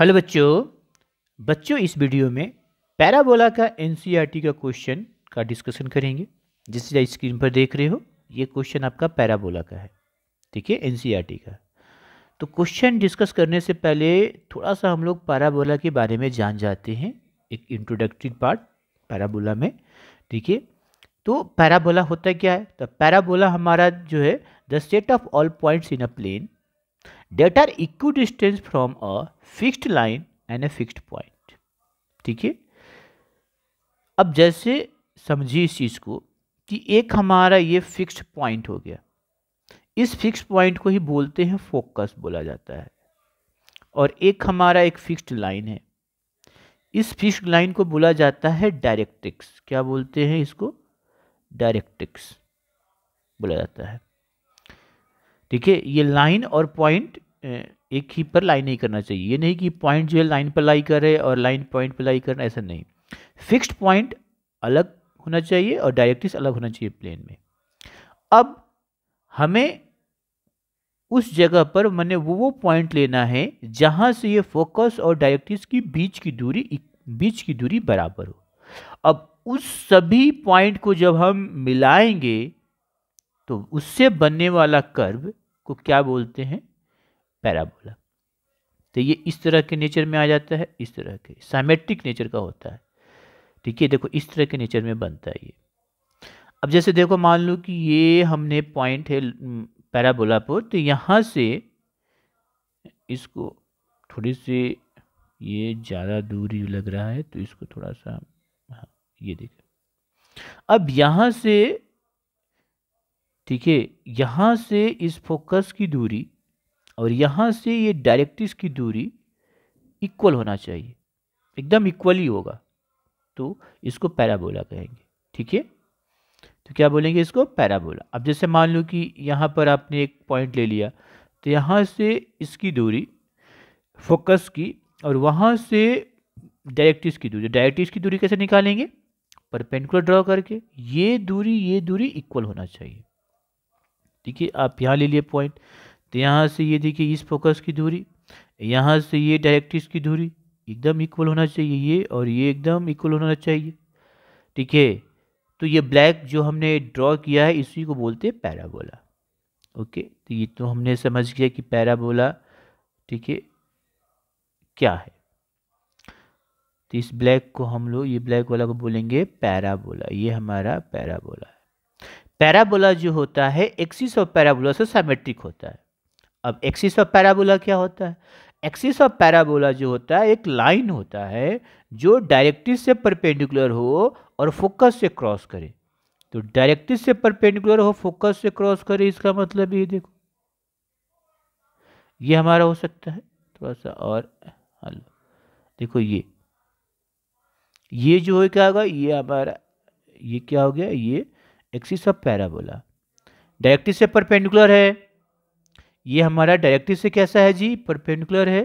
Hello बच्चों बच्चों इस वीडियो में पैराबोला का एन e का क्वेश्चन का डिस्कशन करेंगे जिससे आप स्क्रीन पर देख रहे हो ये क्वेश्चन आपका पैराबोला का है ठीक है एन का तो क्वेश्चन डिस्कस करने से पहले थोड़ा सा हम लोग पैराबोला के बारे में जान जाते हैं एक इंट्रोडक्टरी पार्ट पैराबोला में ठीक है तो पैराबोला होता क्या है तो पैराबोला हमारा जो है the set of all points in a plane are equidistant from a fixed line and a fixed point ठीक है अब जैसे समझिए इस चीज़ को कि एक हमारा ये फिक्स्ड पॉइंट हो गया इस फिक्स्ड पॉइंट को ही बोलते हैं फोकस बोला जाता है और एक हमारा एक फिक्स्ड लाइन है इस फिक्स्ड लाइन को बोला जाता है डायरेक्ट्रिक्स क्या बोलते हैं इसको डायरेक्ट्रिक्स बोला जाता है ठीक है ये लाइन और पॉइंट एक ही पर लाई नहीं करना चाहिए ये नहीं कि पॉइंट जो है लाइन पर लाई करे और लाइन पॉइंट पर लाई करना ऐसा नहीं फिक्स्ड पॉइंट अलग होना चाहिए और डायरेक्टिस अलग होना चाहिए प्लेन में अब हमें उस जगह पर मैंने वो वो पॉइंट लेना है जहाँ से ये फोकस और डायरेक्टिस की बीच की दूरी बीच की दूरी बराबर हो अब उस सभी पॉइंट को जब हम मिलाएंगे तो उससे बनने वाला कर्व को क्या बोलते हैं पैराबोला तो ये इस तरह के नेचर में आ जाता है इस तरह के सामेट्रिक नेचर का होता है ठीक है देखो इस तरह के नेचर में बनता है ये अब जैसे देखो मान लो कि ये हमने पॉइंट है पैराबोला पर तो यहाँ से इसको थोड़ी सी ये ज़्यादा दूरी लग रहा है तो इसको थोड़ा सा हाँ ये देखें अब यहाँ से ठीक है यहाँ से इस फोकस की दूरी और यहाँ से ये डायरेक्टिस की दूरी इक्वल होना चाहिए एकदम इक्वली होगा तो इसको पैराबोला कहेंगे ठीक है तो क्या बोलेंगे इसको पैराबोला अब जैसे मान लो कि यहाँ पर आपने एक पॉइंट ले लिया तो यहाँ से इसकी दूरी फोकस की और वहाँ से डायरेक्टिस की दूरी डायरेक्टिस की दूरी कैसे निकालेंगे परपेंडिकुलर ड्रॉ करके ये दूरी ये दूरी इक्वल होना चाहिए देखिए आप यहाँ ले लिए पॉइंट तो यहाँ से ये देखिए इस फोकस की दूरी यहाँ से ये डायरेक्टिस की दूरी एकदम इक्वल होना चाहिए ये और ये एकदम इक्वल होना चाहिए ठीक है तो ये ब्लैक जो हमने ड्रॉ किया है इसी को बोलते हैं पैराबोला ओके तो ये तो हमने समझ गया कि पैराबोला ठीक है क्या है तो इस ब्लैक को हम लोग ये ब्लैक वाला को बोलेंगे पैराबोला ये हमारा पैराबोला है पैराबोला जो होता है एक्सिस ऑफ पैराबोला से सामेट्रिक होता है अब एक्सिस ऑफ पैराबोला क्या होता है एक्सिस ऑफ पैराबोला जो होता है एक लाइन होता है जो डायरेक्टिस से परपेंडिकुलर हो और फोकस से क्रॉस करे तो डायरेक्टिस से परपेंडिकुलर हो फोकस से क्रॉस करे इसका मतलब ये देखो ये हमारा हो सकता है थोड़ा सा और हलो देखो ये ये जो है क्या होगा ये हमारा ये क्या हो गया ये एक्सिस ऑफ पैराबोला डायरेक्टिस से परपेंडिकुलर है ये हमारा डायरेक्टिस से कैसा है जी परपेंडिकुलर है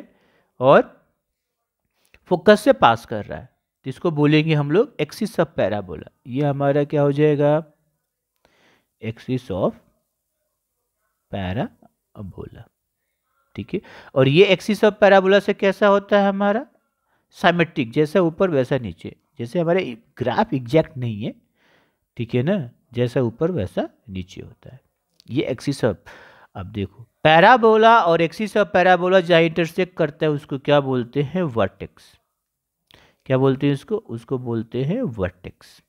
और फोकस से पास कर रहा है तो इसको बोलेंगे हम लोग एक्सिस ऑफ पैराबोला ये हमारा क्या हो जाएगा एक्सिस ऑफ पैराबोला ठीक है और ये एक्सिस ऑफ पैराबोला से कैसा होता है हमारा साइमेट्रिक जैसा ऊपर वैसा नीचे जैसे हमारे ग्राफ एग्जैक्ट नहीं है ठीक है ना जैसा ऊपर वैसा नीचे होता है ये एक्सिस ऑफ अब देखो पैराबोला और एक्सिस ऑफ पैराबोला जहाँ इंटरसेक्ट करता है उसको क्या बोलते हैं वर्टेक्स क्या बोलते हैं उसको उसको बोलते हैं वर्टेक्स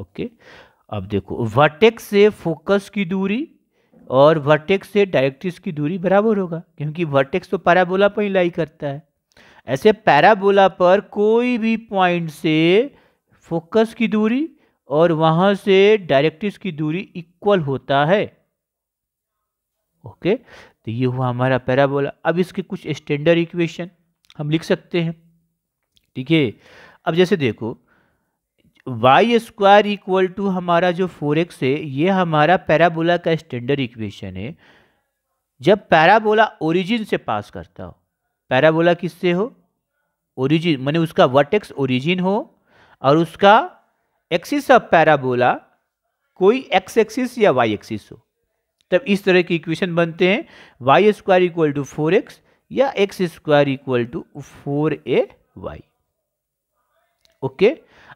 ओके अब देखो वर्टेक्स से फोकस की दूरी और वर्टेक्स से डायरेक्ट्रिक्स की दूरी बराबर होगा क्योंकि वर्टेक्स तो पैराबोला पर ही लाई करता है ऐसे पैराबोला पर कोई भी पॉइंट से फोकस की दूरी और वहाँ से डायरेक्टिस की दूरी इक्वल होता है ओके तो ये हुआ हमारा पैराबोला अब इसके कुछ स्टैंडर्ड इक्वेशन हम लिख सकते हैं ठीक है अब जैसे देखो वाई स्क्वायर इक्वल टू हमारा जो फोर एक्स है ये हमारा पैराबोला का स्टैंडर्ड इक्वेशन है जब पैराबोला ओरिजिन से पास करता हो पैराबोला किससे हो ओरिजिन माने उसका वर्टेक्स ओरिजिन हो और उसका एक्सिस ऑफ पैराबोला कोई एक्स एक्सिस या वाई एक्सिस हो तब इस तरह की इक्वेशन बनते हैं y square equal to four x या x square equal to four a y okay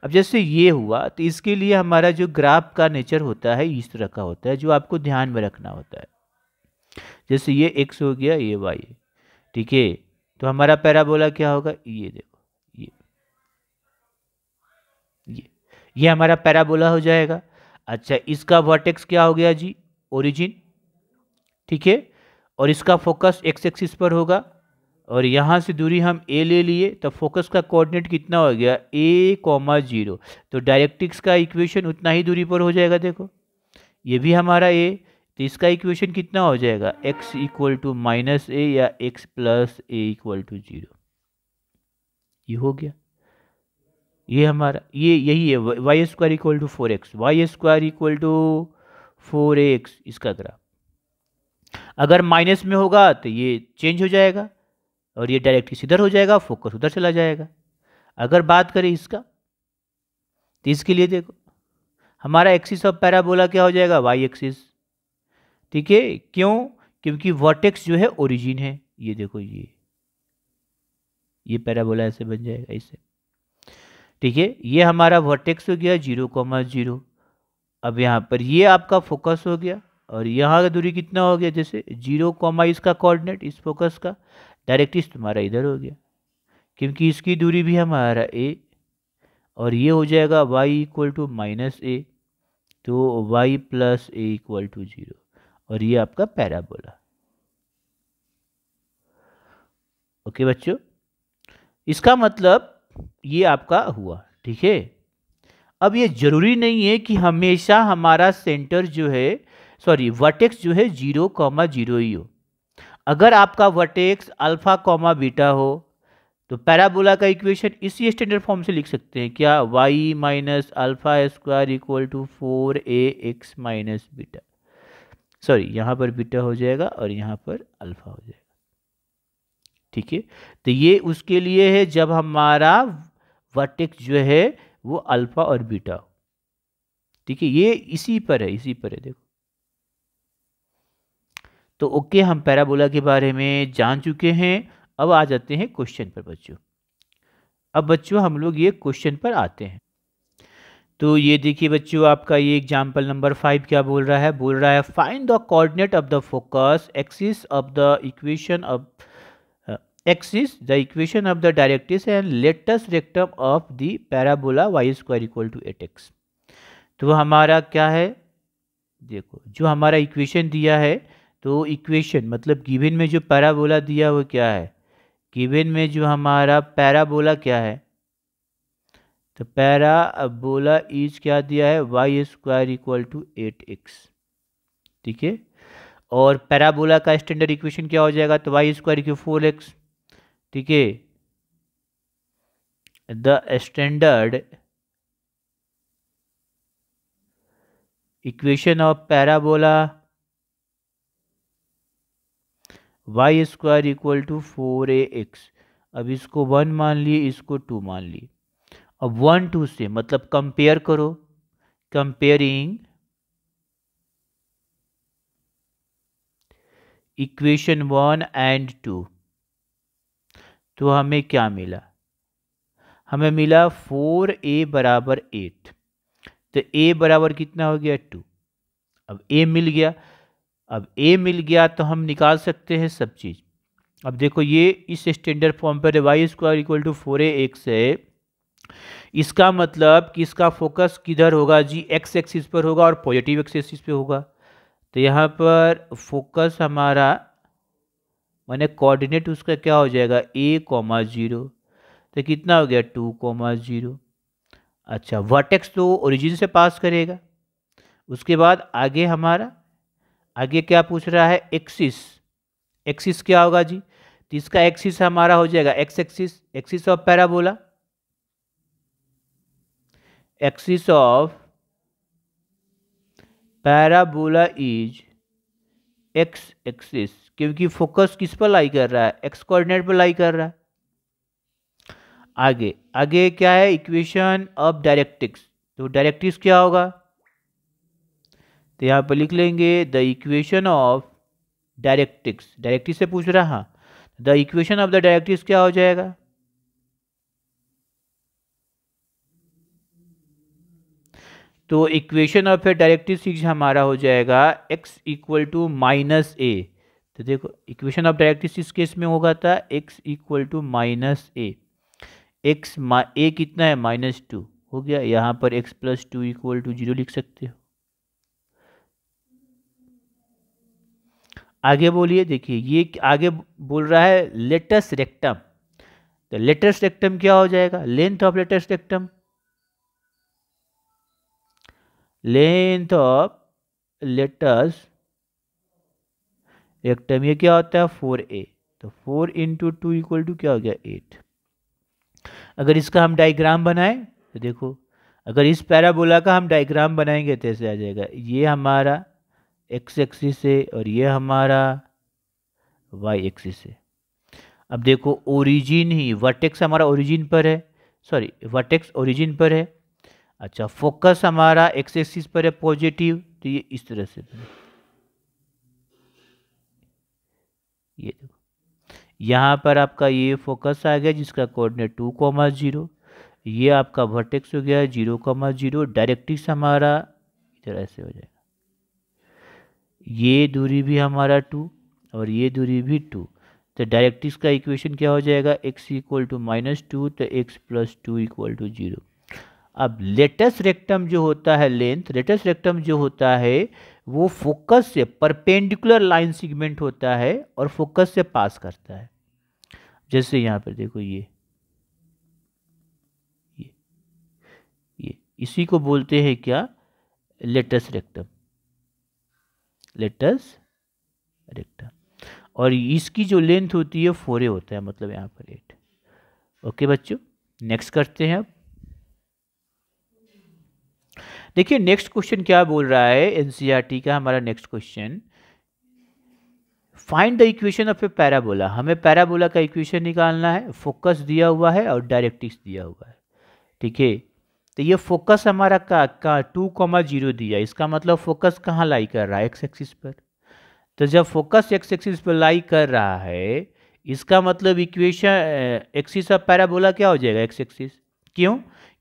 अब जैसे ये हुआ तो इसके लिए हमारा जो ग्राफ का नेचर होता है इस तरह का होता है जो आपको ध्यान में रखना होता है जैसे ये एक्स हो गया ये वाई ठीक है तो हमारा पैराबोला क्या होगा ये देखो ये ये ये हमारा पैराबोला हो जाएगा अच्छा इसका वर्टेक्स क्या हो गया जी ओरिजिन ठीक है और इसका फोकस एक्स एक्सिस पर होगा और यहाँ से दूरी हम ए ले लिए तो फोकस का कोऑर्डिनेट कितना हो गया ए कॉमा जीरो तो डायरेक्टिक्स का इक्वेशन उतना ही दूरी पर हो जाएगा देखो ये भी हमारा ए तो इसका इक्वेशन कितना हो जाएगा x equal to minus a या x plus a equal to zero ये हो गया ये हमारा ये यही है y square equal to four x y square equal to four x इसका ग्राफ अगर माइनस में होगा तो ये चेंज हो जाएगा और ये डायरेक्ट किसी इधर हो जाएगा फोकस उधर चला जाएगा अगर बात करें इसका तो इसके लिए देखो हमारा एक्सिस ऑफ पैराबोला क्या हो जाएगा वाई एक्सिस ठीक है क्यों क्योंकि वर्टेक्स जो है ओरिजिन है ये देखो ये ये पैराबोला ऐसे बन जाएगा इसे ठीक है ये हमारा वर्टेक्स हो गया जीरो कॉमा जीरो अब यहाँ पर ये आपका फोकस हो गया और यहाँ का दूरी कितना हो गया जैसे जीरो कॉमा इसका कोऑर्डिनेट इस फोकस का डायरेक्ट इस तुम्हारा इधर हो गया क्योंकि इसकी दूरी भी हमारा ए और ये हो जाएगा y equal to minus a तो y plus a equal to zero और ये आपका पैराबोला ओके बच्चों इसका मतलब ये आपका हुआ ठीक है अब ये ज़रूरी नहीं है कि हमेशा हमारा सेंटर जो है सॉरी वर्टेक्स जो है जीरो कॉमा जीरो ही हो अगर आपका वर्टेक्स अल्फ़ा कॉमा बीटा हो तो पैराबोला का इक्वेशन इसी स्टैंडर्ड फॉर्म से लिख सकते हैं क्या y minus alpha square equal to four a x minus beta sorry यहाँ पर बीटा हो जाएगा और यहाँ पर अल्फ़ा हो जाएगा ठीक है तो ये उसके लिए है जब हमारा वर्टेक्स जो है वो अल्फा और बीटा ठीक है ये इसी पर है इसी पर है देखो तो ओके हम पैराबोला के बारे में जान चुके हैं अब आ जाते हैं क्वेश्चन पर बच्चों अब बच्चों हम लोग ये क्वेश्चन पर आते हैं तो ये देखिए बच्चों आपका ये एग्जाम्पल नंबर फाइव क्या बोल रहा है बोल रहा है find the coordinate of the focus axis of the equation of axis the equation of the and latus rectum of the parabola y square equal to eight x तो हमारा क्या है देखो जो हमारा इक्वेशन दिया है तो इक्वेशन मतलब गिवन में जो पैराबोला दिया हुआ क्या है गिवन में जो हमारा पैराबोला क्या है तो पैराबोला इज क्या दिया है y square equal to eight x ठीक है और पैराबोला का स्टैंडर्ड इक्वेशन क्या हो जाएगा तो y square equal four x ठीक है the standard equation of parabola y square equal to four a x अब इसको वन मान लिए इसको टू मान लिए अब वन टू से मतलब कंपेयर करो comparing equation one and two तो हमें क्या मिला हमें मिला फोर ए बराबर एट तो ए बराबर कितना हो गया टू अब ए मिल गया अब ए मिल गया तो हम निकाल सकते हैं सब चीज़ अब देखो ये इस स्टैंडर्ड फॉर्म पर y square equal to four a x है इसका मतलब कि इसका फोकस किधर होगा जी एक्स एक्सिस पर होगा और पॉजिटिव एक्सिस पे होगा तो यहाँ पर फोकस हमारा मैंने कोऑर्डिनेट उसका क्या हो जाएगा ए कॉमा ज़ीरो तो कितना हो गया टू कॉमा ज़ीरो अच्छा वर्टेक्स तो ओरिजिन से पास करेगा उसके बाद आगे हमारा आगे क्या पूछ रहा है एक्सिस एक्सिस क्या होगा जी तो इसका एक्सिस हमारा हो जाएगा x axis axis of parabola axis of parabola is x axis क्योंकि फोकस किस पर लाई कर रहा है एक्स कोऑर्डिनेट पर लाई कर रहा है आगे आगे क्या है इक्वेशन ऑफ डायरेक्टिक्स तो डायरेक्टिक्स क्या होगा तो यहाँ पर लिख लेंगे the equation of directrix directrix से पूछ रहा हाँ the equation of the directrix क्या हो जाएगा तो equation of a directrix हमारा हो जाएगा x equal to minus a तो देखो equation of directrix case में होगा था x equal to minus a x a कितना है माइनस टू हो गया यहाँ पर x plus two equal to zero लिख सकते हो आगे बोलिए देखिए ये आगे बोल रहा है लेटेस्ट रेक्टम तो लेटेस्ट रेक्टम क्या हो जाएगा length of latus rectum length of latus rectum ये क्या होता है फोर ए तो four into two equal to क्या हो गया एट अगर इसका हम डायग्राम बनाएं तो देखो अगर इस पैराबोला का हम डायग्राम बनाएंगे तो ऐसे आ जाएगा ये हमारा एक्स एक्सिस से और ये हमारा वाई एक्सिस से अब देखो ओरिजिन ही वर्टेक्स हमारा ओरिजिन पर है सॉरी वर्टेक्स ओरिजिन पर है अच्छा फोकस हमारा एक्स एक्सिस पर है पॉजिटिव तो ये इस तरह से ये देखो यहाँ पर आपका ये फोकस आ गया जिसका कोऑर्डिनेट टू कॉमा जीरो ये आपका वर्टेक्स हो गया जीरो कॉमा जीरो डायरेक्टिक्स हमारा इधर ऐसे हो जाएगा ये दूरी भी हमारा टू और ये दूरी भी टू तो डायरेक्टिक्स का इक्वेशन क्या हो जाएगा x equal to minus two तो x plus two equal to zero अब लेटेस्ट रेक्टम जो होता है लेंथ लेटेस्ट रेक्टम जो होता है वो फोकस से परपेंडिकुलर लाइन सेगमेंट होता है और फोकस से पास करता है जैसे यहां पर देखो ये ये ये इसी को बोलते हैं क्या लेटेस्ट रेक्टम लेटस रेक्टम और इसकी जो लेंथ होती है फोरे होता है मतलब यहां पर एट ओके बच्चों नेक्स्ट करते हैं अब देखिए नेक्स्ट क्वेश्चन क्या बोल रहा है एनसीईआरटी e का हमारा next question find the equation of a parabola हमें पैराबोला का इक्वेशन निकालना है फोकस दिया हुआ है और डायरेक्टिक्स दिया हुआ है ठीक है तो ये फोकस हमारा का का टू कॉमा जीरो दिया इसका मतलब फोकस कहाँ लाई कर रहा है एक्स एक्सिस पर तो जब फोकस एक्स एक्सिस पर लाई कर रहा है इसका मतलब इक्वेशन एक्सिस ऑफ पैराबोला क्या हो जाएगा एक्स एक्सिस क्यों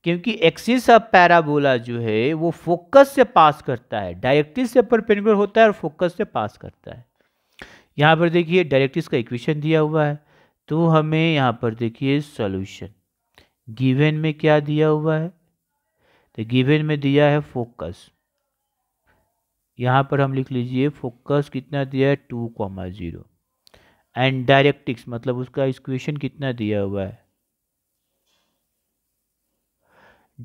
क्योंकि एक्सिस ऑफ पैराबोला जो है वो फोकस से पास करता है डायरेक्टिस से परपेंडिकुलर होता है और फोकस से पास करता है यहाँ पर देखिए डायरेक्टिस का इक्वेशन दिया हुआ है तो हमें यहाँ पर देखिए सॉल्यूशन गिवन में क्या दिया हुआ है तो गिवन में दिया है फोकस यहाँ पर हम लिख लीजिए फोकस कितना दिया है two comma zero and directrix मतलब उसका इक्वेशन कितना दिया हुआ है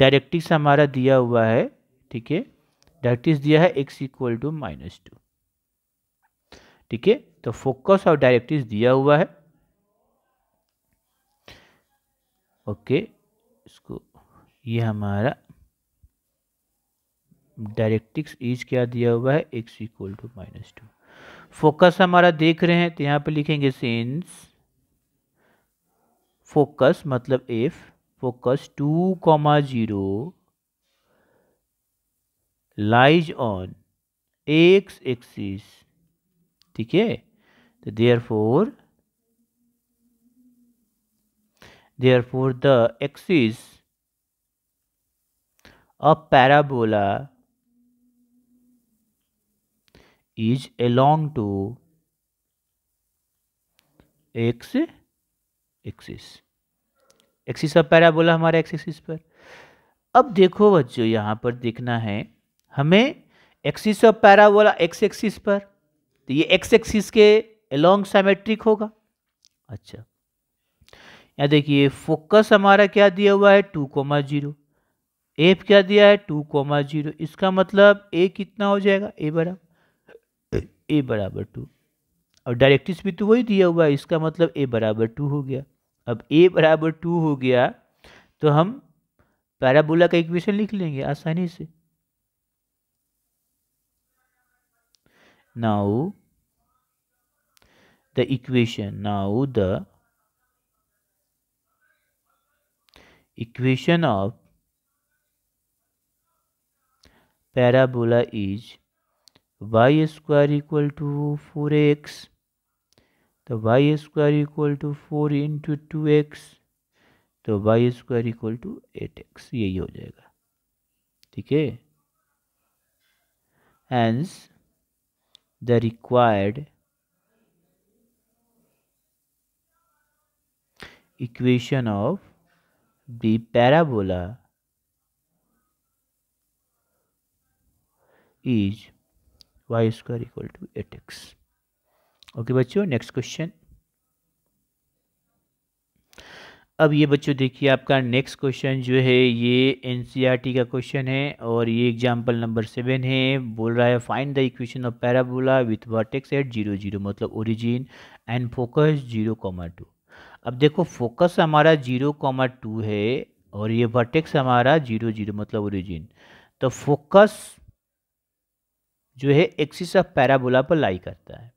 डायरेक्टिक्स हमारा दिया हुआ है ठीक है डायरेक्टिक्स दिया है x equal to minus two ठीक है तो फोकस और डायरेक्टिक्स दिया हुआ है ओके इसको ये हमारा डायरेक्टिक्स इज क्या दिया हुआ है x equal to minus two focus हमारा देख रहे हैं तो यहां पे लिखेंगे सेंस फोकस मतलब f focus 2 comma 0 lies on x axis ठीक है तो therefore therefore the axis of parabola is along to x axis axis of parabola हमारा एक्स एक्सिस पर अब देखो बच्चों यहाँ पर देखना है हमें axis of parabola x axis पर तो ये एक्स एक्सिस के एलोंग सामेट्रिक होगा अच्छा यहाँ देखिए फोकस हमारा क्या दिया हुआ है टू कोमा जीरो एफ क्या दिया है टू कोमा जीरो इसका मतलब ए कितना हो जाएगा ए बराबर ए बराबर टू और डायरेक्टिस भी तो वही दिया हुआ है इसका मतलब ए बराबर टू हो गया अब ए बराबर टू हो गया तो हम पैराबोला का इक्वेशन लिख लेंगे आसानी से now the equation now the equation of parabola is y square equal to four x तो y square equal to four into two x तो y square equal to eight x यही हो जाएगा ठीक है hence the required equation of b parabola is y square equal to eight x okay बच्चों next question अब ये बच्चों देखिए आपका नेक्स्ट क्वेश्चन जो है ये एन e का क्वेश्चन है और ये एग्जाम्पल नंबर सेवन है बोल रहा है find the equation of parabola with vertex at zero zero मतलब origin and focus zero comma two अब देखो फोकस हमारा जीरो कॉमा टू है और ये वर्टेक्स हमारा जीरो जीरो मतलब ओरिजिन तो फोकस जो है एक्सिस ऑफ पैराबोला पर लाई करता है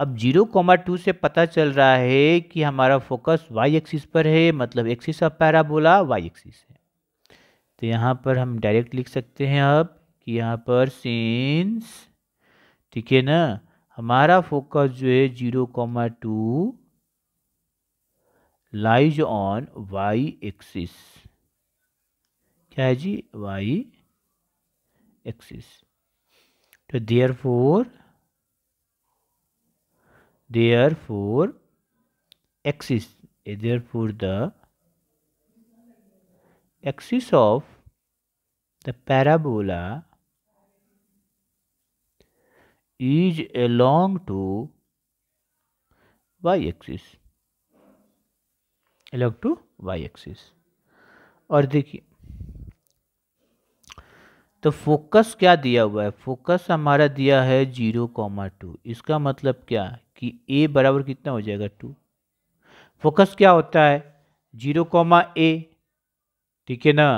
अब जीरो कॉमा टू से पता चल रहा है कि हमारा फोकस वाई एक्सिस पर है मतलब axis of parabola y axis है तो यहाँ पर हम डायरेक्ट लिख सकते हैं अब कि यहाँ पर सिंस ठीक है ना हमारा फोकस जो है zero comma two lies on y axis क्या है जी वाई एक्सिस तो therefore therefore axis therefore the axis of the parabola is along to y axis along to y axis और देखिए तो फोकस क्या दिया हुआ है फोकस हमारा दिया है जीरो कॉमा टू इसका मतलब क्या कि ए बराबर कितना हो जाएगा टू फोकस क्या होता है जीरो कॉमा ए ठीक है ना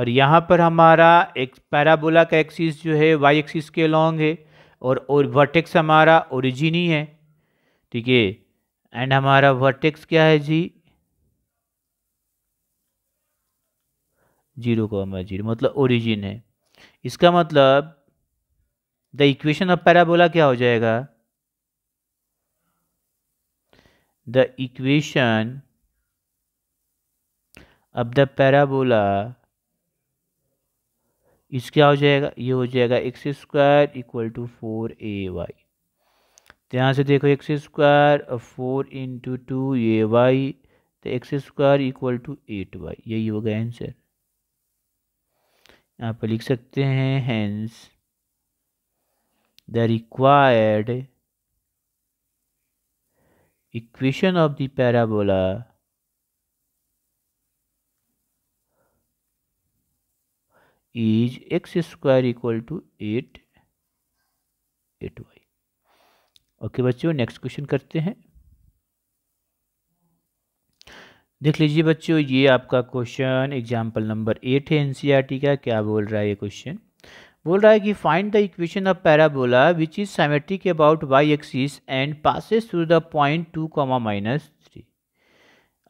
और यहाँ पर हमारा एक पैराबोला का एक्सिस जो है वाई एक्सिस के लॉन्ग है और और वर्टेक्स हमारा ओरिजिन ही है ठीक है एंड हमारा वर्टेक्स क्या है जी जीरो कॉमा जीरो मतलब ओरिजिन है इसका मतलब द इक्वेशन ऑफ पैराबोला क्या हो जाएगा द इक्वेशन अब द पैराबोला इस क्या हो जाएगा ये हो जाएगा x square equal to four a y तो यहाँ से देखो x square four into two a y तो x square equal to eight y यही होगा आंसर यहाँ पर लिख सकते हैं hence the required equation of the parabola is x square equal to 8 y okay okay, बच्चों नेक्स्ट क्वेश्चन करते हैं देख लीजिए बच्चों ये आपका क्वेश्चन एग्जाम्पल नंबर एट है एनसीईआरटी e का क्या बोल रहा है ये क्वेश्चन बोल रहा है कि find the equation of parabola which is symmetric about y axis and passes through the point two comma minus three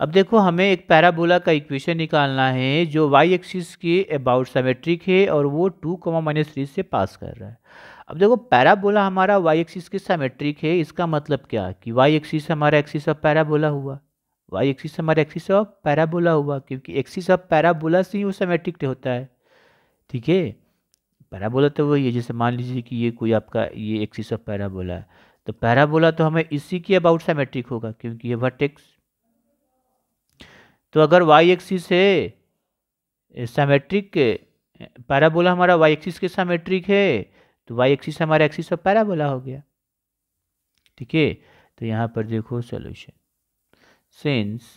अब देखो हमें एक पैराबोला का इक्वेशन निकालना है जो वाई एक्सिस के अबाउट साइमेट्रिक है और वो टू कॉमा माइनस थ्री से पास कर रहा है अब देखो पैराबोला हमारा वाई एक्सिस के साइमेट्रिक है इसका मतलब क्या कि वाई एक्सिस हमारा एक्सिस ऑफ पैराबोला हुआ वाई एक्सिस हमारा एक्सिस ऑफ पैराबोला हुआ क्योंकि एक्सिस ऑफ पैराबोला से ही वो सैमेट्रिक होता है ठीक है पैराबोला तो वही है जैसे मान लीजिए कि ये कोई आपका ये एक्सिस ऑफ पैराबोला है तो पैराबोला तो हमें इसी के अबाउट सेमेट्रिक होगा क्योंकि ये वर्टेक्स तो अगर वाई एक्सिस है सेमेट्रिक पैराबोला हमारा वाई एक्सिस के सामेट्रिक है तो वाई एक्सिस हमारा एक्सिस ऑफ पैराबोला हो गया ठीक है तो यहाँ पर देखो solution since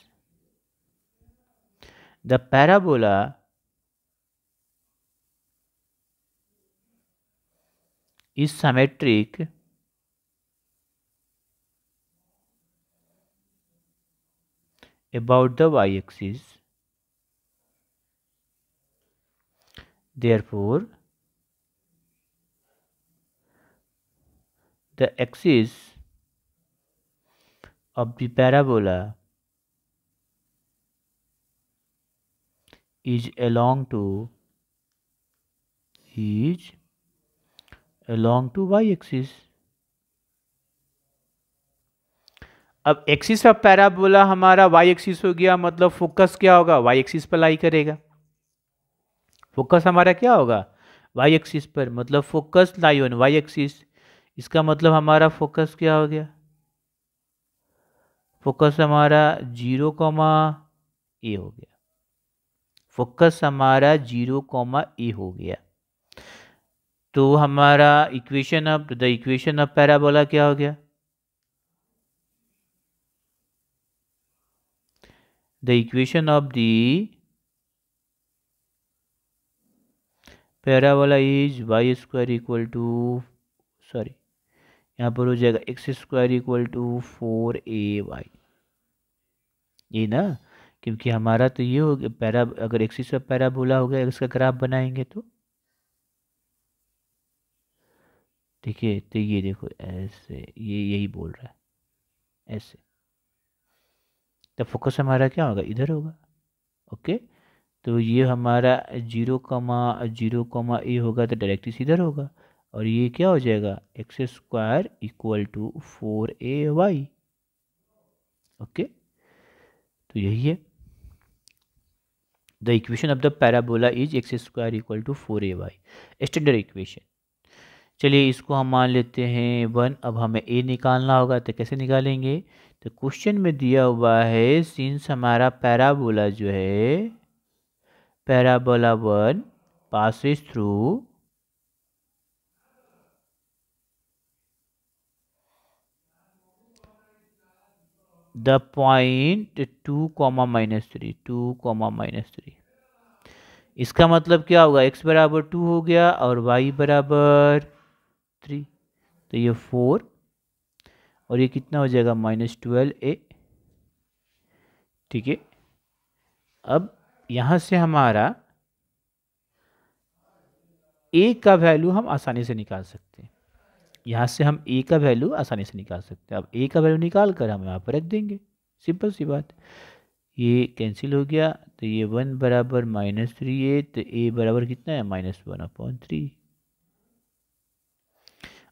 the parabola is symmetric about the y-axis. Therefore, the axis of the parabola is along to is along to y axis अब एक्सिस पैरा पैराबोला हमारा वाई एक्सिस हो गया मतलब फोकस क्या होगा वाई एक्सिस पर लाई करेगा focus हमारा क्या होगा वाई एक्सिस पर मतलब focus lie on y axis इसका मतलब हमारा फोकस क्या हो गया फोकस हमारा जीरो कॉमा ए हो गया फोकस हमारा जीरो कॉमा ए हो गया तो हमारा equation of the equation of parabola क्या हो गया the equation of the parabola is y square equal to sorry यहां पर हो जाएगा x square equal to four a y ये ना क्योंकि हमारा तो ये हो गया पैरा अगर एक्सिस ऑफ पैराबोला हो गया इसका ग्राफ बनाएंगे तो ठीक है तो ये देखो ऐसे ये यही बोल रहा है ऐसे तो फोकस हमारा क्या होगा इधर होगा ओके तो ये हमारा जीरो कमा जीरो कमा ए होगा तो डायरेक्टिस इधर होगा और ये क्या हो जाएगा x square equal to four a y okay तो यही है the equation of the parabola is x square equal to four a y standard equation चलिए इसको हम मान लेते हैं वन अब हमें ए निकालना होगा तो कैसे निकालेंगे तो क्वेश्चन में दिया हुआ है सिंस हमारा पैराबोला जो है parabola one pass through the point two comma minus three two comma minus three इसका मतलब क्या होगा x बराबर टू हो गया और y बराबर थ्री तो ये फोर और ये कितना हो जाएगा माइनस ट्वेल्व ए ठीक है अब यहाँ से हमारा ए का वैल्यू हम आसानी से निकाल सकते हैं यहाँ से हम ए का वैल्यू आसानी से निकाल सकते हैं अब ए का वैल्यू निकाल कर हम यहाँ पर रख देंगे सिंपल सी बात ये कैंसिल हो गया तो ये वन बराबर माइनस थ्री ए तो ए बराबर कितना है माइनस वन अपॉइंट थ्री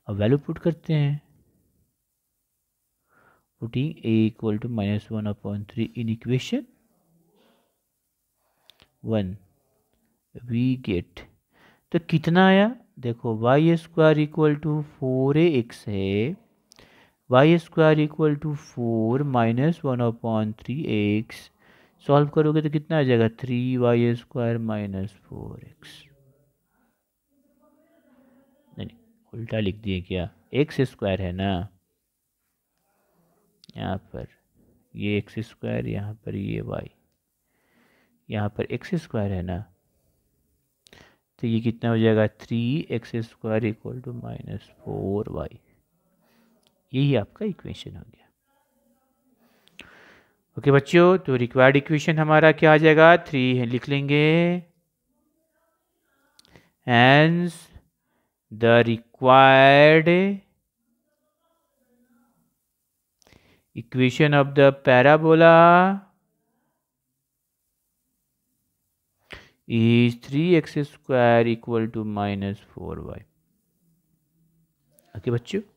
अब वैल्यू पुट करते हैं putting a equal to minus one upon three in equation one we get तो कितना आया देखो y square equal to four a x है y square equal to four minus one upon three x solve करोगे तो कितना आ जाएगा three y square minus four x उल्टा लिख दिए क्या एक्स स्क्वायर है ना यहाँ पर ये एक्स स्क्वायर यहाँ पर ये वाई यहाँ पर एक्स स्क्वायर है ना तो ये कितना हो जाएगा three x square equal to minus four y यही आपका इक्वेशन हो गया ओके okay, बच्चों तो रिक्वायर्ड इक्वेशन हमारा क्या आ जाएगा थ्री लिख लेंगे and the required equation of the parabola is 3x square equal to minus 4y okay बच्चों